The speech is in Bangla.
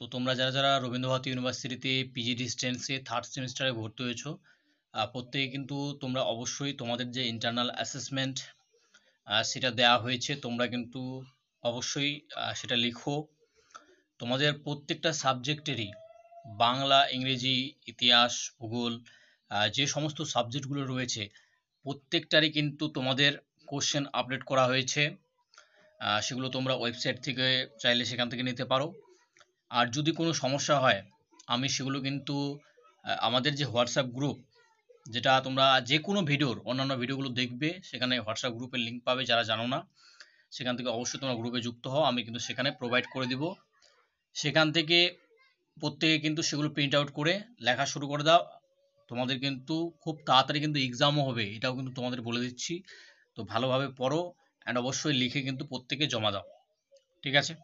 তো তোমরা যারা যারা রবীন্দ্রভারতী ইউনিভার্সিটিতে পিজি ডিস্টেন্সে থার্ড সেমিস্টারে ভর্তি হয়েছো প্রত্যেকে কিন্তু তোমরা অবশ্যই তোমাদের যে ইন্টারনাল অ্যাসেসমেন্ট সেটা দেয়া হয়েছে তোমরা কিন্তু অবশ্যই সেটা লিখো তোমাদের প্রত্যেকটা সাবজেক্টেরই বাংলা ইংরেজি ইতিহাস ভূগোল যে সমস্ত সাবজেক্টগুলো রয়েছে প্রত্যেকটারই কিন্তু তোমাদের কোশ্চেন আপডেট করা হয়েছে সেগুলো তোমরা ওয়েবসাইট থেকে চাইলে সেখান থেকে নিতে পারো আর যদি কোনো সমস্যা হয় আমি সেগুলো কিন্তু আমাদের যে হোয়াটসঅ্যাপ গ্রুপ যেটা তোমরা যে কোনো ভিডিওর অন্যান্য ভিডিওগুলো দেখবে সেখানে হোয়াটসঅ্যাপ গ্রুপের লিঙ্ক পাবে যারা জানো না সেখান থেকে অবশ্যই তোমরা গ্রুপে যুক্ত হও আমি কিন্তু সেখানে প্রোভাইড করে দিব সেখান থেকে প্রত্যেকে কিন্তু সেগুলো প্রিন্ট আউট করে লেখা শুরু করে দাও তোমাদের কিন্তু খুব তাড়াতাড়ি কিন্তু এক্সামও হবে এটাও কিন্তু তোমাদের বলে দিচ্ছি তো ভালোভাবে পড়ো অ্যান্ড অবশ্যই লিখে কিন্তু প্রত্যেকে জমা দাও ঠিক আছে